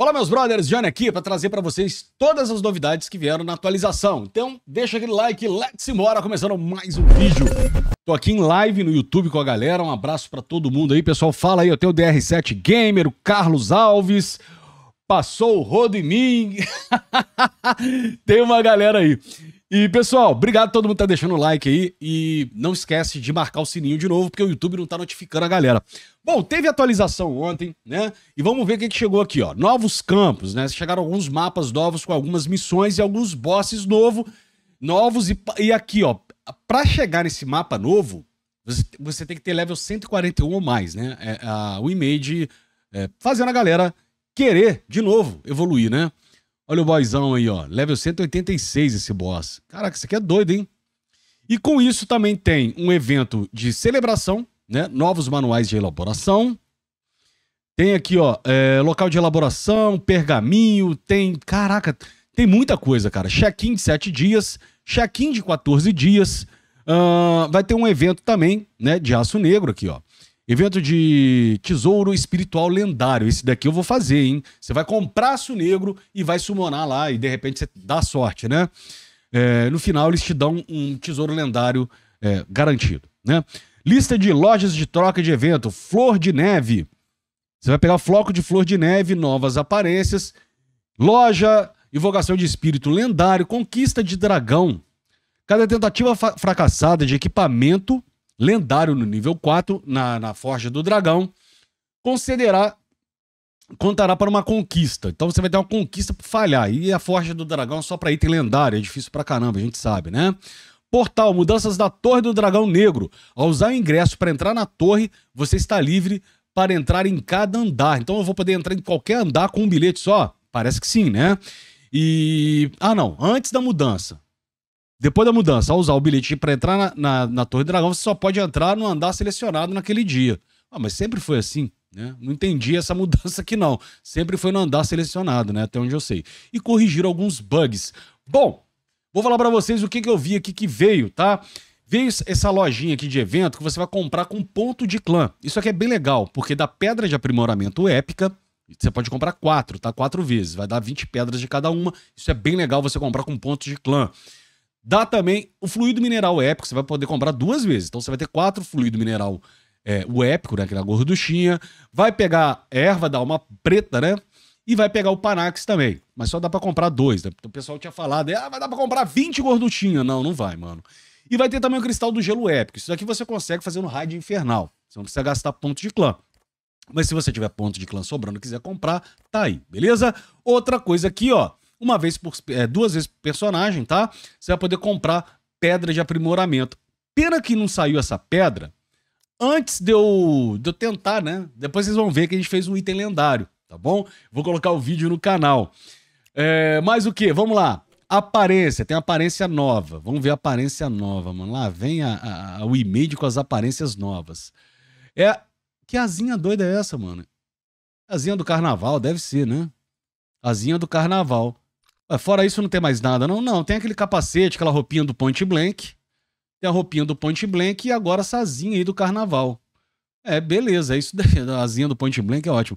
Fala, meus brothers, Johnny aqui para trazer para vocês todas as novidades que vieram na atualização. Então, deixa aquele like, let's embora, começando mais um vídeo. Tô aqui em live no YouTube com a galera, um abraço para todo mundo aí, pessoal. Fala aí, eu tenho o DR7 Gamer, o Carlos Alves, passou o rodo em mim. Tem uma galera aí. E, pessoal, obrigado todo mundo que tá deixando o like aí. E não esquece de marcar o sininho de novo, porque o YouTube não tá notificando a galera. Bom, teve atualização ontem, né? E vamos ver o que, que chegou aqui, ó. Novos campos, né? Chegaram alguns mapas novos com algumas missões e alguns bosses novo, novos. E, e aqui, ó, pra chegar nesse mapa novo, você, você tem que ter level 141 ou mais, né? É, a, o image é, fazendo a galera querer, de novo, evoluir, né? Olha o boyzão aí, ó. Level 186 esse boss. Caraca, isso aqui é doido, hein? E com isso também tem um evento de celebração, né? Novos manuais de elaboração. Tem aqui, ó, é, local de elaboração, pergaminho, tem. Caraca, tem muita coisa, cara. Check-in de 7 dias, check-in de 14 dias. Uh, vai ter um evento também, né? De aço negro aqui, ó. Evento de tesouro espiritual lendário. Esse daqui eu vou fazer, hein? Você vai comprar aço negro e vai summonar lá e de repente você dá sorte, né? É, no final eles te dão um tesouro lendário é, garantido, né? Lista de lojas de troca de evento. Flor de neve. Você vai pegar floco de flor de neve, novas aparências. Loja, invocação de espírito lendário, conquista de dragão. Cada tentativa fracassada de equipamento lendário no nível 4, na, na Forja do Dragão, concederá. Contará para uma conquista. Então você vai ter uma conquista por falhar. E a Forja do Dragão é só para item lendário. É difícil pra caramba, a gente sabe, né? Portal, mudanças da Torre do Dragão Negro. Ao usar o ingresso para entrar na torre, você está livre para entrar em cada andar. Então eu vou poder entrar em qualquer andar com um bilhete só? Parece que sim, né? E. Ah, não. Antes da mudança. Depois da mudança, ao usar o bilhete para entrar na, na, na, Torre do Dragão, você só pode entrar no andar selecionado naquele dia. Ah, mas sempre foi assim, né? Não entendi essa mudança aqui, não. Sempre foi no andar selecionado, né? Até onde eu sei. E corrigiram alguns bugs. Bom, vou falar para vocês o que, que eu vi aqui que veio, tá? Veio essa lojinha aqui de evento que você vai comprar com ponto de clã. Isso aqui é bem legal, porque dá pedra de aprimoramento épica. Você pode comprar quatro, tá? Quatro vezes. Vai dar 20 pedras de cada uma. Isso é bem legal você comprar com ponto de clã. Dá também o fluido mineral épico, você vai poder comprar duas vezes. Então você vai ter quatro fluido mineral é, o épico, né, Aquela é gorduchinha. Vai pegar erva da alma preta, né? E vai pegar o Panax também. Mas só dá para comprar dois, né? Então, o pessoal tinha falado, ah, vai dar pra comprar 20 gorduchinhas. Não, não vai, mano. E vai ter também o cristal do gelo épico. Isso daqui você consegue fazer no raid infernal. Você não precisa gastar ponto de clã. Mas se você tiver ponto de clã sobrando e quiser comprar, tá aí, beleza? Outra coisa aqui, ó uma vez por é, duas vezes por personagem, tá? Você vai poder comprar pedra de aprimoramento. Pena que não saiu essa pedra antes de eu, de eu tentar, né? Depois vocês vão ver que a gente fez um item lendário, tá bom? Vou colocar o vídeo no canal. É, mais o que? Vamos lá. Aparência, tem aparência nova. Vamos ver a aparência nova, mano. Lá vem a, a, o e-mail com as aparências novas. É. Que asinha doida é essa, mano? Asinha do carnaval, deve ser, né? Asinha do carnaval. Ah, fora isso, não tem mais nada. Não, não. Tem aquele capacete, aquela roupinha do Point Blank. Tem a roupinha do Point Blank e agora essa asinha aí do carnaval. É, beleza. É isso da a asinha do Point Blank é ótimo.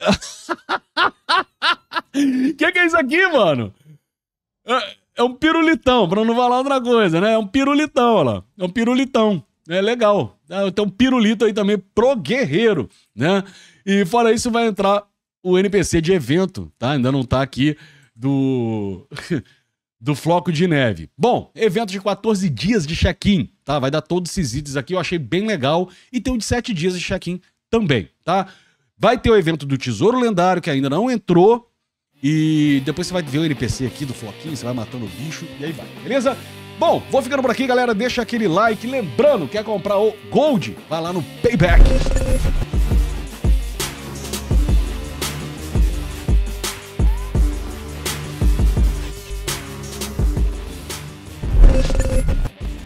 que que é isso aqui, mano? É, é um pirulitão, pra não falar outra coisa, né? É um pirulitão, olha lá. É um pirulitão. É legal. Ah, tem um pirulito aí também pro guerreiro, né? E fora isso, vai entrar o NPC de evento, tá? Ainda não tá aqui do do floco de neve. Bom, evento de 14 dias de check-in, tá? Vai dar todos esses itens aqui, eu achei bem legal. E tem o um de 7 dias de check-in também, tá? Vai ter o evento do Tesouro Lendário, que ainda não entrou. E depois você vai ver o NPC aqui do floquinho, você vai matando o bicho e aí vai, beleza? Bom, vou ficando por aqui, galera. Deixa aquele like. Lembrando, quer comprar o Gold? Vai lá no Payback.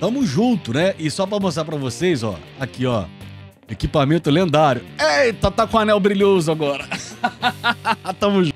Tamo junto, né? E só pra mostrar pra vocês, ó. Aqui, ó. Equipamento lendário. Eita, tá com anel brilhoso agora. Tamo junto.